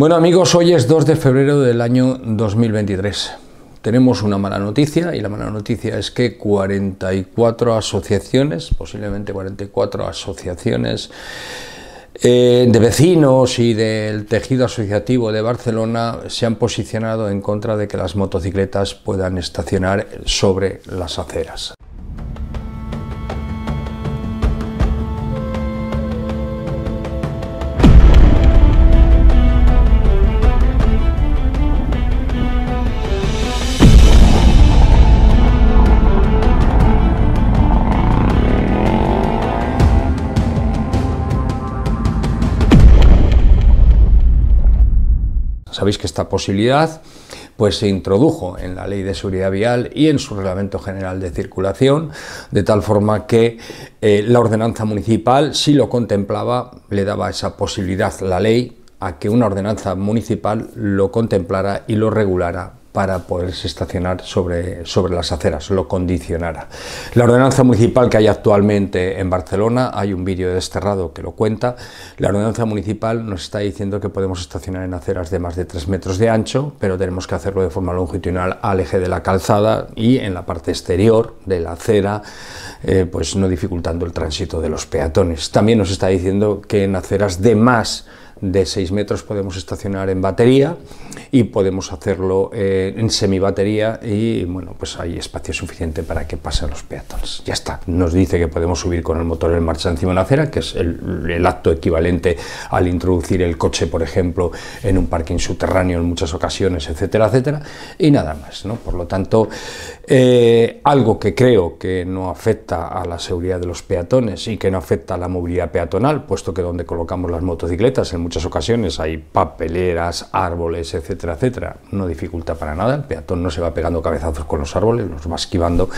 Bueno amigos, hoy es 2 de febrero del año 2023. Tenemos una mala noticia y la mala noticia es que 44 asociaciones, posiblemente 44 asociaciones eh, de vecinos y del tejido asociativo de Barcelona se han posicionado en contra de que las motocicletas puedan estacionar sobre las aceras. Sabéis que esta posibilidad pues se introdujo en la Ley de Seguridad Vial y en su Reglamento General de Circulación, de tal forma que eh, la ordenanza municipal, si lo contemplaba, le daba esa posibilidad la ley a que una ordenanza municipal lo contemplara y lo regulara para poderse estacionar sobre, sobre las aceras, lo condicionara. La ordenanza municipal que hay actualmente en Barcelona, hay un vídeo desterrado que lo cuenta, la ordenanza municipal nos está diciendo que podemos estacionar en aceras de más de 3 metros de ancho, pero tenemos que hacerlo de forma longitudinal al eje de la calzada y en la parte exterior de la acera, eh, pues no dificultando el tránsito de los peatones. También nos está diciendo que en aceras de más de 6 metros podemos estacionar en batería y podemos hacerlo eh, en semibatería y bueno, pues hay espacio suficiente para que pasen los peatones. Ya está, nos dice que podemos subir con el motor en marcha encima de la acera, que es el, acto equivalente al introducir el coche, por ejemplo, en un parking subterráneo en muchas ocasiones, etcétera, etcétera, y nada más, ¿no? Por lo tanto, eh, algo que creo que no afecta a la seguridad de los peatones y que no afecta a la movilidad peatonal, puesto que donde colocamos las motocicletas, en muchas ocasiones hay papeleras, árboles, etcétera, etcétera, no dificulta para nada, el peatón no se va pegando cabezazos con los árboles, los va esquivando,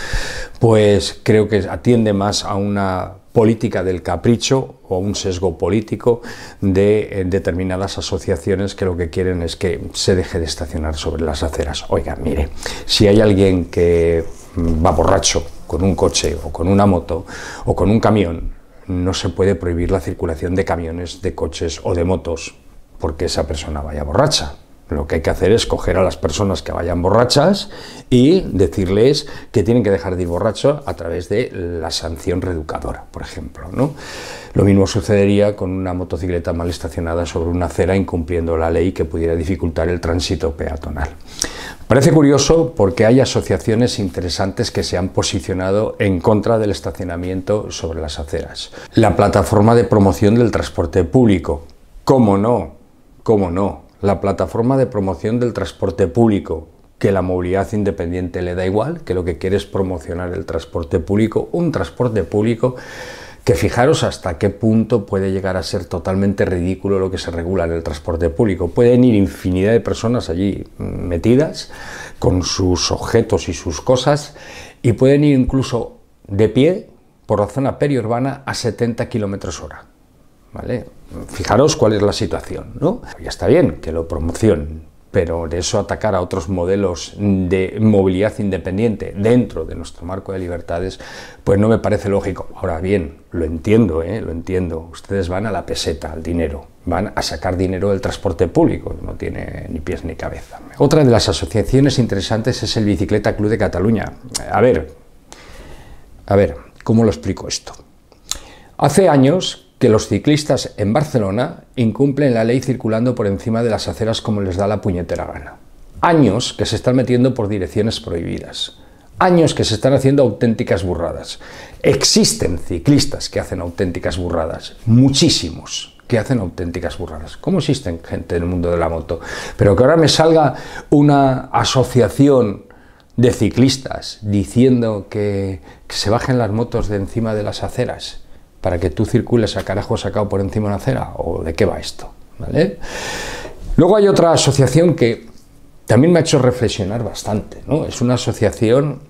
pues creo que atiende más a una política del capricho o a un sesgo político de eh, determinadas asociaciones que lo que quieren es que se deje de estacionar sobre las aceras. Oiga, mire, si hay alguien que va borracho con un coche o con una moto o con un camión, no se puede prohibir la circulación de camiones, de coches o de motos porque esa persona vaya borracha. Lo que hay que hacer es coger a las personas que vayan borrachas y decirles que tienen que dejar de ir borracho a través de la sanción reeducadora, por ejemplo. ¿no? Lo mismo sucedería con una motocicleta mal estacionada sobre una acera incumpliendo la ley que pudiera dificultar el tránsito peatonal. Parece curioso porque hay asociaciones interesantes que se han posicionado en contra del estacionamiento sobre las aceras. La plataforma de promoción del transporte público. ¿Cómo no? ¿Cómo no? La plataforma de promoción del transporte público, que la movilidad independiente le da igual, que lo que quiere es promocionar el transporte público, un transporte público que fijaros hasta qué punto puede llegar a ser totalmente ridículo lo que se regula en el transporte público. Pueden ir infinidad de personas allí metidas con sus objetos y sus cosas y pueden ir incluso de pie por la zona periurbana a 70 kilómetros hora. ¿Vale? Fijaros cuál es la situación, ¿no? Ya está bien que lo promocionen, pero de eso atacar a otros modelos de movilidad independiente dentro de nuestro marco de libertades, pues no me parece lógico. Ahora bien, lo entiendo, ¿eh? lo entiendo. Ustedes van a la peseta, al dinero, van a sacar dinero del transporte público, no tiene ni pies ni cabeza. Otra de las asociaciones interesantes es el Bicicleta Club de Cataluña. A ver, a ver, ¿cómo lo explico esto? Hace años que los ciclistas en Barcelona incumplen la ley circulando por encima de las aceras como les da la puñetera gana. Años que se están metiendo por direcciones prohibidas. Años que se están haciendo auténticas burradas. Existen ciclistas que hacen auténticas burradas. Muchísimos que hacen auténticas burradas. ¿Cómo existen gente en el mundo de la moto? Pero que ahora me salga una asociación de ciclistas diciendo que, que se bajen las motos de encima de las aceras para que tú circules a carajo sacado por encima de una acera? ¿O de qué va esto? ¿Vale? Luego hay otra asociación que también me ha hecho reflexionar bastante. ¿no? Es una asociación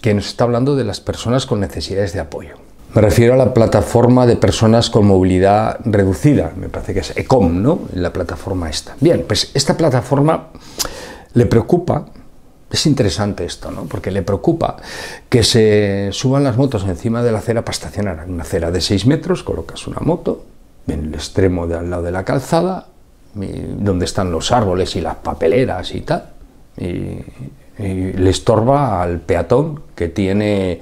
que nos está hablando de las personas con necesidades de apoyo. Me refiero a la plataforma de personas con movilidad reducida, me parece que es ECOM, ¿no? La plataforma esta. Bien, pues esta plataforma le preocupa es interesante esto, ¿no? Porque le preocupa que se suban las motos encima de la acera para estacionar. Una acera de 6 metros, colocas una moto en el extremo de al lado de la calzada, donde están los árboles y las papeleras y tal. Y, le estorba al peatón que tiene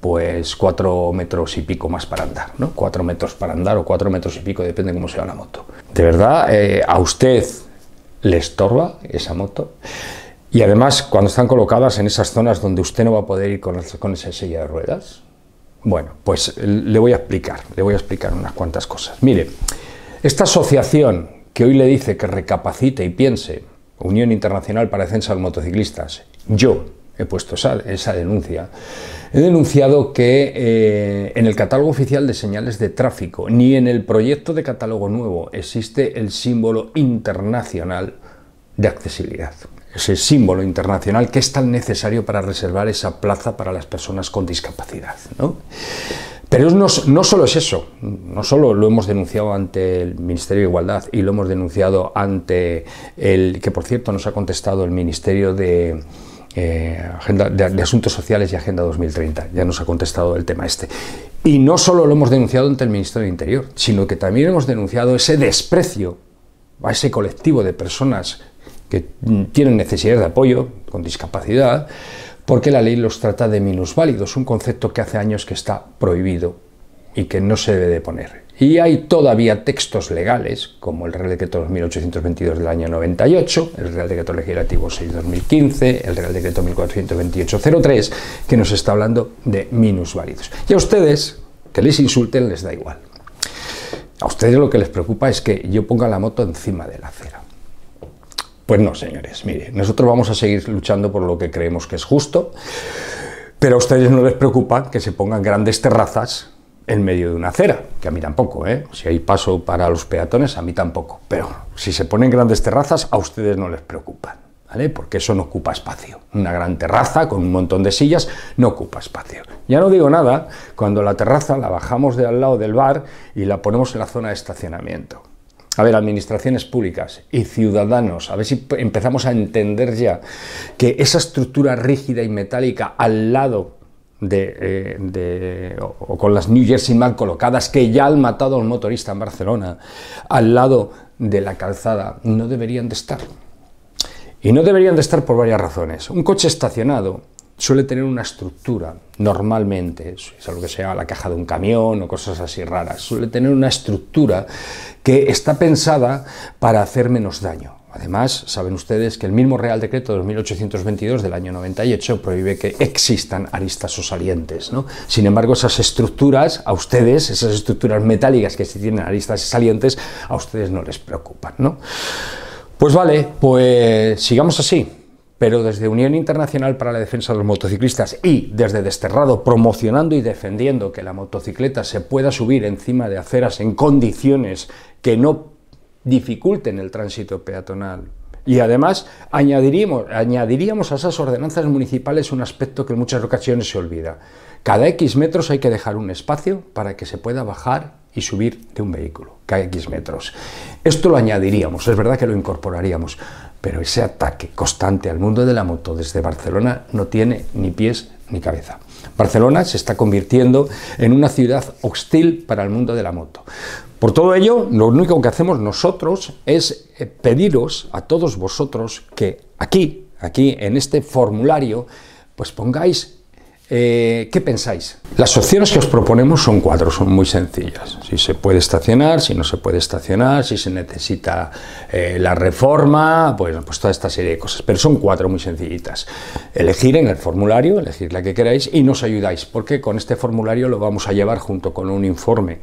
pues 4 metros y pico más para andar, ¿no? 4 metros para andar o 4 metros y pico, depende cómo sea la moto. De verdad, eh, a usted le estorba esa moto. Y además, cuando están colocadas en esas zonas donde usted no va a poder ir con, con esa silla de ruedas, bueno, pues le voy a explicar, le voy a explicar unas cuantas cosas. Mire, esta asociación que hoy le dice que recapacite y piense, Unión Internacional para Defensa de los Motociclistas, yo he puesto esa, denuncia, he denunciado que eh, en el catálogo oficial de señales de tráfico, ni en el proyecto de catálogo nuevo existe el símbolo internacional de accesibilidad ese símbolo internacional que es tan necesario para reservar esa plaza para las personas con discapacidad. ¿no? Pero no, solo es eso, no solo lo hemos denunciado ante el Ministerio de Igualdad y lo hemos denunciado ante el, que por cierto nos ha contestado el Ministerio de, eh, Agenda, de, Asuntos Sociales y Agenda 2030, ya nos ha contestado el tema este. Y no solo lo hemos denunciado ante el Ministerio de Interior, sino que también hemos denunciado ese desprecio a ese colectivo de personas que tienen necesidades de apoyo, con discapacidad, porque la ley los trata de minusválidos, un concepto que hace años que está prohibido y que no se debe de poner. Y hay todavía textos legales, como el Real Decreto 1822 del año 98, el Real Decreto Legislativo 6-2015, el Real Decreto 1428-03, que nos está hablando de minusválidos. Y a ustedes, que les insulten, les da igual. A ustedes lo que les preocupa es que yo ponga la moto encima de la acera. Pues no, señores, mire, nosotros vamos a seguir luchando por lo que creemos que es justo, pero a ustedes no les preocupa que se pongan grandes terrazas en medio de una acera, que a mí tampoco, ¿eh? si hay paso para los peatones, a mí tampoco, pero si se ponen grandes terrazas, a ustedes no les preocupa, ¿Vale? Porque eso no ocupa espacio. Una gran terraza con un montón de sillas no ocupa espacio. Ya no digo nada cuando la terraza la bajamos de al lado del bar y la ponemos en la zona de estacionamiento. A ver, administraciones públicas y ciudadanos, a ver si empezamos a entender ya que esa estructura rígida y metálica al lado de, eh, o, con las New Jersey mal colocadas que ya han matado a un motorista en Barcelona, al lado de la calzada, no deberían de estar. Y no deberían de estar por varias razones. Un coche estacionado suele tener una estructura, normalmente, es algo que se llama la caja de un camión o cosas así raras, suele tener una estructura que está pensada para hacer menos daño. Además, saben ustedes que el mismo Real Decreto de 1822 del año 98 prohíbe que existan aristas o salientes. ¿no? Sin embargo, esas estructuras, a ustedes, esas estructuras metálicas que sí tienen aristas y salientes, a ustedes no les preocupan. ¿no? Pues vale, pues sigamos así pero desde Unión Internacional para la Defensa de los Motociclistas y desde Desterrado promocionando y defendiendo que la motocicleta se pueda subir encima de aceras en condiciones que no dificulten el tránsito peatonal. Y además añadiríamos, añadiríamos a esas ordenanzas municipales un aspecto que en muchas ocasiones se olvida. Cada X metros hay que dejar un espacio para que se pueda bajar y subir de un vehículo, cada X metros. Esto lo añadiríamos, es verdad que lo incorporaríamos. Pero ese ataque constante al mundo de la moto desde Barcelona no tiene ni pies ni cabeza. Barcelona se está convirtiendo en una ciudad hostil para el mundo de la moto. Por todo ello, lo único que hacemos nosotros es eh, pediros a todos vosotros que aquí, aquí en este formulario, pues pongáis eh, ¿Qué pensáis? Las opciones que os proponemos son cuatro, son muy sencillas. Si se puede estacionar, si no se puede estacionar, si se necesita eh, la reforma, pues, pues toda esta serie de cosas. Pero son cuatro muy sencillitas. Elegir en el formulario, elegir la que queráis y nos ayudáis, porque con este formulario lo vamos a llevar junto con un informe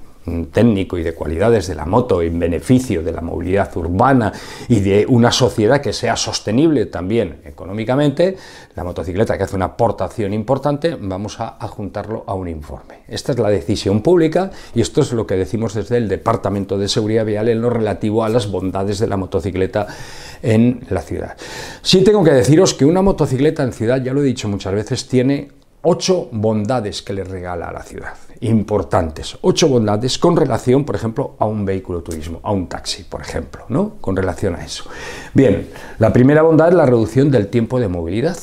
técnico y de cualidades de la moto en beneficio de la movilidad urbana y de una sociedad que sea sostenible también económicamente, la motocicleta que hace una aportación importante, vamos a adjuntarlo a un informe. Esta es la decisión pública y esto es lo que decimos desde el Departamento de Seguridad Vial en lo relativo a las bondades de la motocicleta en la ciudad. Sí tengo que deciros que una motocicleta en ciudad, ya lo he dicho muchas veces, tiene ocho bondades que le regala a la ciudad, importantes, ocho bondades con relación, por ejemplo, a un vehículo turismo, a un taxi, por ejemplo, ¿no? Con relación a eso. Bien, la primera bondad es la reducción del tiempo de movilidad.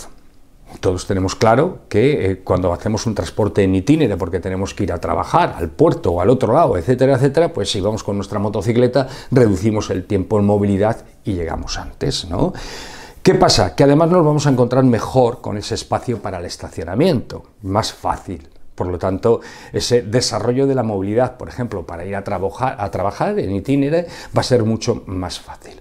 Todos tenemos claro que eh, cuando hacemos un transporte en itinere porque tenemos que ir a trabajar al puerto o al otro lado, etcétera, etcétera, pues si vamos con nuestra motocicleta reducimos el tiempo en movilidad y llegamos antes, ¿no? ¿Qué pasa? Que además nos vamos a encontrar mejor con ese espacio para el estacionamiento, más fácil. Por lo tanto, ese desarrollo de la movilidad, por ejemplo, para ir a, trabajar, a trabajar en itinere, va a ser mucho más fácil.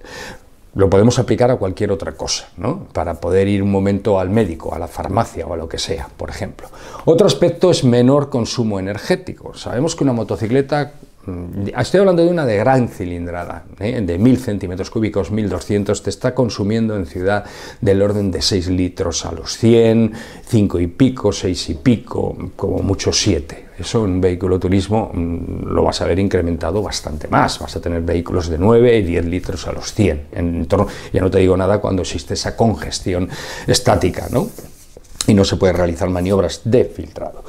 Lo podemos aplicar a cualquier otra cosa, ¿no? Para poder ir un momento al médico, a la farmacia o a lo que sea, por ejemplo. Otro aspecto es menor consumo energético. Sabemos que una motocicleta Mm, estoy hablando de una de gran cilindrada, ¿eh? de 1000 centímetros cúbicos, 1200, te está consumiendo en ciudad del orden de 6 litros a los 100, 5 y pico, 6 y pico, como mucho 7. Eso en vehículo turismo mm, lo vas a ver incrementado bastante más. Vas a tener vehículos de 9 y 10 litros a los 100. En torno, ya no te digo nada cuando existe esa congestión estática, ¿no? Y no se puede realizar maniobras de filtrado.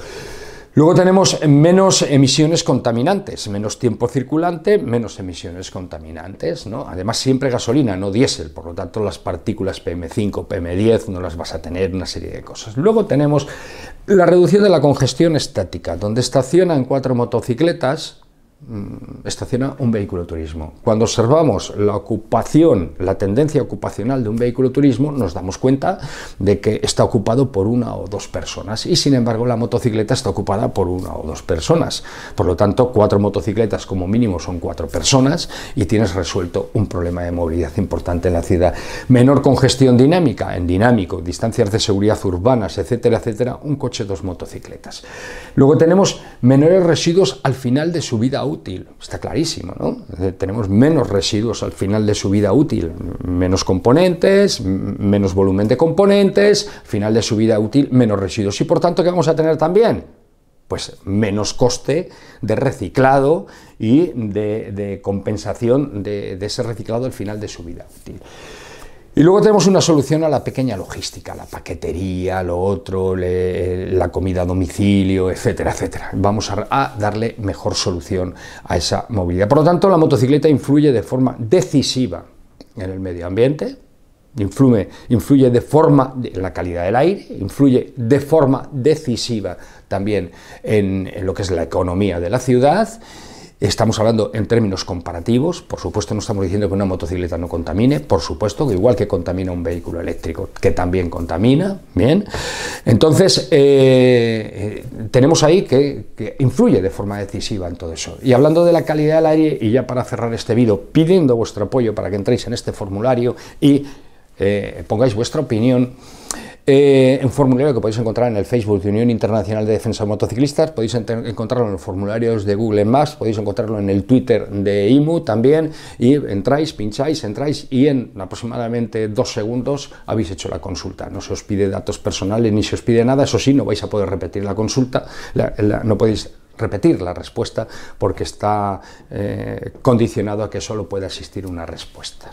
Luego tenemos menos emisiones contaminantes, menos tiempo circulante, menos emisiones contaminantes, ¿no? Además siempre gasolina, no diésel, por lo tanto las partículas PM5, PM10 no las vas a tener, una serie de cosas. Luego tenemos la reducción de la congestión estática, donde estacionan cuatro motocicletas Mm, estaciona un vehículo turismo. Cuando observamos la ocupación, la tendencia ocupacional de un vehículo turismo, nos damos cuenta de que está ocupado por una o dos personas y sin embargo la motocicleta está ocupada por una o dos personas. Por lo tanto, cuatro motocicletas como mínimo son cuatro personas y tienes resuelto un problema de movilidad importante en la ciudad. Menor congestión dinámica, en dinámico, distancias de seguridad urbanas, etcétera, etcétera, un coche, dos motocicletas. Luego tenemos menores residuos al final de su vida útil está clarísimo, ¿no? Tenemos menos residuos al final de su vida útil, menos componentes, menos volumen de componentes, final de su vida útil, menos residuos. Y por tanto, ¿qué vamos a tener también? Pues menos coste de reciclado y de, compensación de ese reciclado al final de su vida útil. Y luego tenemos una solución a la pequeña logística, la paquetería, lo otro, la comida a domicilio, etcétera, etcétera. Vamos a, darle mejor solución a esa movilidad. Por lo tanto, la motocicleta influye de forma decisiva en el medio ambiente, influye, de forma en la calidad del aire, influye de forma decisiva también en lo que es la economía de la ciudad Estamos hablando en términos comparativos, por supuesto no estamos diciendo que una motocicleta no contamine, por supuesto que igual que contamina un vehículo eléctrico, que también contamina, bien. Entonces, eh, eh, tenemos ahí que, influye de forma decisiva en todo eso. Y hablando de la calidad del aire, y ya para cerrar este vídeo, pidiendo vuestro apoyo para que entréis en este formulario y eh, pongáis vuestra opinión, en eh, un formulario que podéis encontrar en el Facebook de Unión Internacional de Defensa de Motociclistas, podéis encontrarlo en los formularios de Google Maps, podéis encontrarlo en el Twitter de IMU también, y entráis, pincháis, entráis y en aproximadamente dos segundos habéis hecho la consulta. No se os pide datos personales ni se os pide nada, eso sí, no vais a poder repetir la consulta, no podéis repetir la respuesta porque está eh, condicionado a que solo pueda existir una respuesta.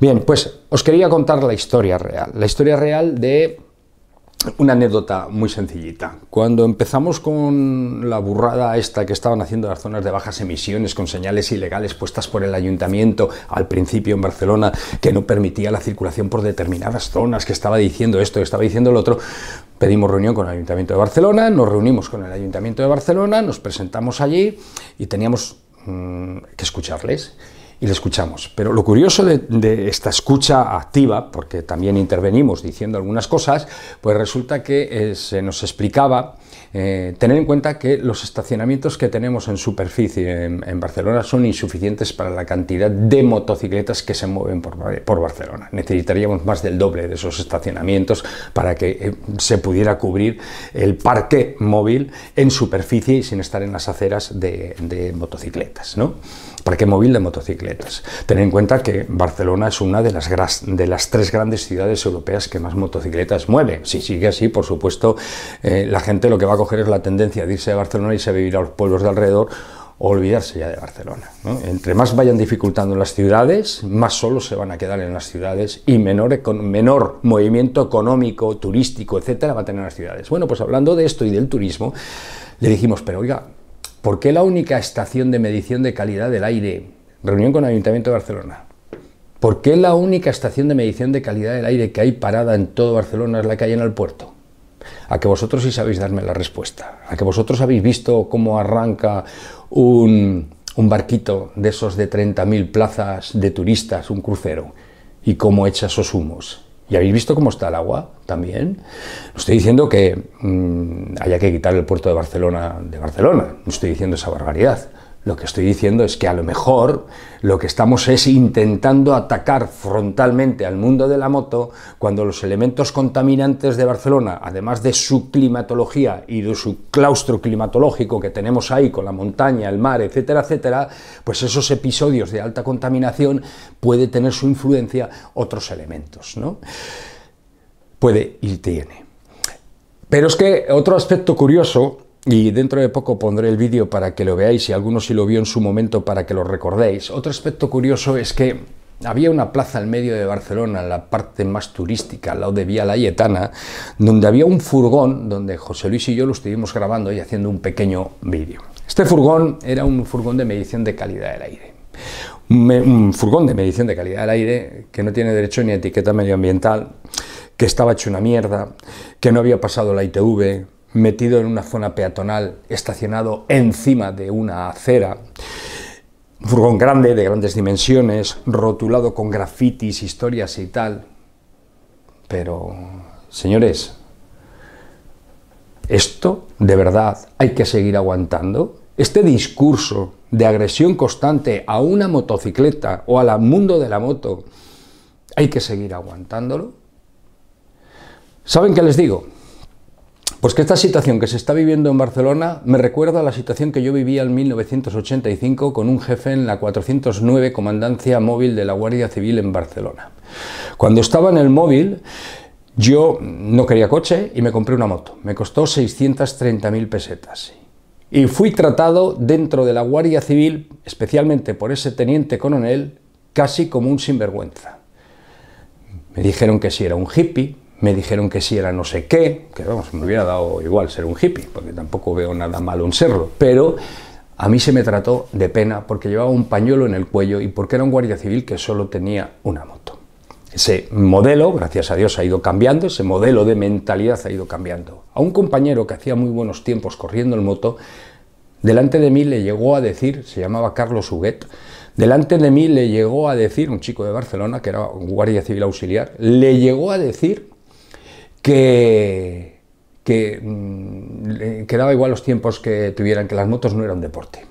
Bien, pues os quería contar la historia real, la historia real de una anécdota muy sencillita. Cuando empezamos con la burrada esta que estaban haciendo las zonas de bajas emisiones con señales ilegales puestas por el ayuntamiento al principio en Barcelona que no permitía la circulación por determinadas zonas, que estaba diciendo esto, que estaba diciendo lo otro, pedimos reunión con el Ayuntamiento de Barcelona, nos reunimos con el Ayuntamiento de Barcelona, nos presentamos allí y teníamos mm, que escucharles y le escuchamos. Pero lo curioso de, esta escucha activa, porque también intervenimos diciendo algunas cosas, pues resulta que eh, se nos explicaba eh, tener en cuenta que los estacionamientos que tenemos en superficie en, Barcelona son insuficientes para la cantidad de motocicletas que se mueven por, Barcelona. Necesitaríamos más del doble de esos estacionamientos para que eh, se pudiera cubrir el parque móvil en superficie y sin estar en las aceras de, de motocicletas. ¿no? ¿Para qué móvil de motocicletas. Ten en cuenta que Barcelona es una de las, de las tres grandes ciudades europeas que más motocicletas mueve. Si sigue así, por supuesto, eh, la gente lo que va a coger es la tendencia de irse a Barcelona y se a vivir a los pueblos de alrededor o olvidarse ya de Barcelona. Entre más vayan dificultando las ciudades, más solos se van a quedar en las ciudades y menor, menor movimiento económico, turístico, etcétera, va a tener las ciudades. Bueno, pues hablando de esto y del turismo, le dijimos, pero oiga, ¿Por qué la única estación de medición de calidad del aire? Reunión con Ayuntamiento de Barcelona. ¿Por qué la única estación de medición de calidad del aire que hay parada en todo Barcelona es la que hay en el puerto? A que vosotros sí sabéis darme la respuesta. A que vosotros habéis visto cómo arranca un, un barquito de esos de 30.000 plazas de turistas, un crucero, y cómo echa esos humos. Y habéis visto cómo está el agua también. No estoy diciendo que mm, haya que quitar el puerto de Barcelona de Barcelona, no estoy diciendo esa barbaridad. Lo que estoy diciendo es que a lo mejor lo que estamos es intentando atacar frontalmente al mundo de la moto cuando los elementos contaminantes de Barcelona, además de su climatología y de su claustro climatológico que tenemos ahí con la montaña, el mar, etcétera, etcétera, pues esos episodios de alta contaminación puede tener su influencia otros elementos, ¿no? Puede y tiene. Pero es que otro aspecto curioso y dentro de poco pondré el vídeo para que lo veáis y alguno si lo vio en su momento para que lo recordéis. Otro aspecto curioso es que había una plaza al medio de Barcelona, en la parte más turística, al lado de Vía Laietana, donde había un furgón donde José Luis y yo lo estuvimos grabando y haciendo un pequeño vídeo. Este furgón era un furgón de medición de calidad del aire. Un furgón de medición de calidad del aire que no tiene derecho ni etiqueta medioambiental, que estaba hecho una mierda, que no había pasado la ITV, metido en una zona peatonal, estacionado encima de una acera, furgón grande, de grandes dimensiones, rotulado con grafitis, historias y tal. Pero, señores, ¿esto de verdad hay que seguir aguantando? Este discurso de agresión constante a una motocicleta o al mundo de la moto, ¿hay que seguir aguantándolo? ¿Saben qué les digo? Pues que esta situación que se está viviendo en Barcelona me recuerda a la situación que yo vivía en 1985 con un jefe en la 409 Comandancia Móvil de la Guardia Civil en Barcelona. Cuando estaba en el móvil, yo no quería coche y me compré una moto. Me costó 630.000 pesetas. Y fui tratado dentro de la Guardia Civil, especialmente por ese teniente coronel, casi como un sinvergüenza. Me dijeron que si era un hippie, me dijeron que si era no sé qué, que vamos, me hubiera dado igual ser un hippie, porque tampoco veo nada malo en serlo, pero a mí se me trató de pena porque llevaba un pañuelo en el cuello y porque era un guardia civil que solo tenía una moto. Ese modelo, gracias a Dios, ha ido cambiando, ese modelo de mentalidad ha ido cambiando. A un compañero que hacía muy buenos tiempos corriendo el moto, delante de mí le llegó a decir, se llamaba Carlos Huguet, delante de mí le llegó a decir, un chico de Barcelona que era un guardia civil auxiliar, le llegó a decir que, que mm, quedaba igual los tiempos que tuvieran, que las motos no eran deporte.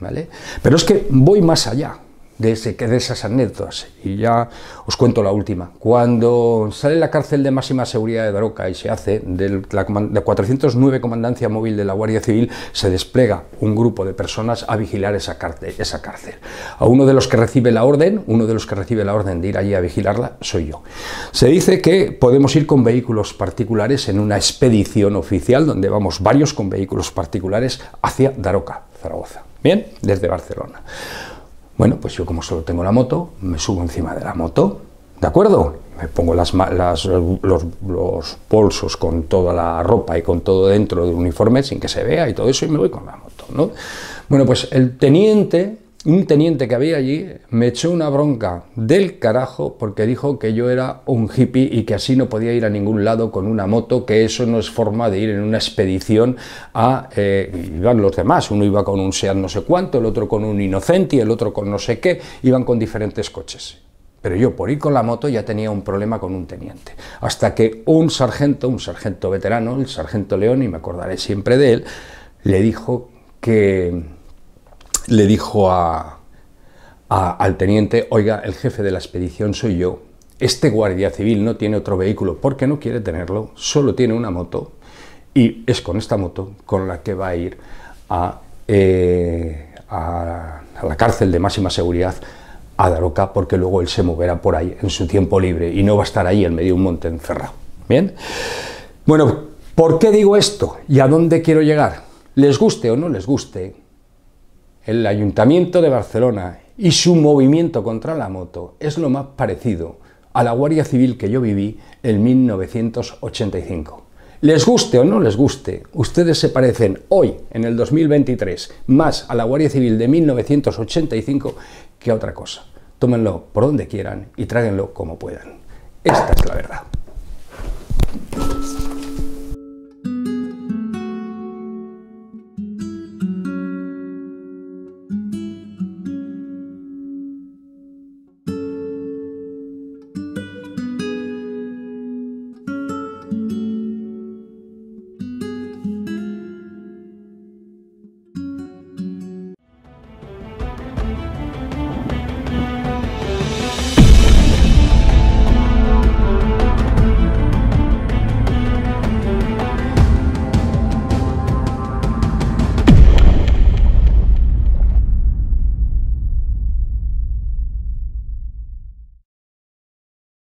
¿vale? Pero es que voy más allá de, esas anécdotas. Y ya os cuento la última. Cuando sale la cárcel de máxima seguridad de Daroca y se hace de la de 409 Comandancia Móvil de la Guardia Civil, se despliega un grupo de personas a vigilar esa cárcel, esa cárcel. A uno de los que recibe la orden, uno de los que recibe la orden de ir allí a vigilarla, soy yo. Se dice que podemos ir con vehículos particulares en una expedición oficial donde vamos varios con vehículos particulares hacia Daroca, Zaragoza. Bien, desde Barcelona. Bueno, pues yo como solo tengo la moto, me subo encima de la moto, ¿de acuerdo? Me pongo las, los, los, bolsos con toda la ropa y con todo dentro del uniforme sin que se vea y todo eso y me voy con la moto, ¿no? Bueno, pues el teniente un teniente que había allí me echó una bronca del carajo porque dijo que yo era un hippie y que así no podía ir a ningún lado con una moto, que eso no es forma de ir en una expedición a... Eh, iban los demás, uno iba con un SEAT no sé cuánto, el otro con un Innocenti, el otro con no sé qué, iban con diferentes coches. Pero yo por ir con la moto ya tenía un problema con un teniente. Hasta que un sargento, un sargento veterano, el sargento León, y me acordaré siempre de él, le dijo que le dijo al teniente, oiga, el jefe de la expedición soy yo. Este guardia civil no tiene otro vehículo porque no quiere tenerlo, solo tiene una moto y es con esta moto con la que va a ir a, eh, a la cárcel de máxima seguridad a Daroca porque luego él se moverá por ahí en su tiempo libre y no va a estar ahí en medio de un monte encerrado. ¿Bien? Bueno, ¿por qué digo esto y a dónde quiero llegar? Les guste o no les guste, el Ayuntamiento de Barcelona y su movimiento contra la moto es lo más parecido a la Guardia Civil que yo viví en 1985. Les guste o no les guste, ustedes se parecen hoy, en el 2023, más a la Guardia Civil de 1985 que a otra cosa. Tómenlo por donde quieran y tráguenlo como puedan. Esta es la verdad.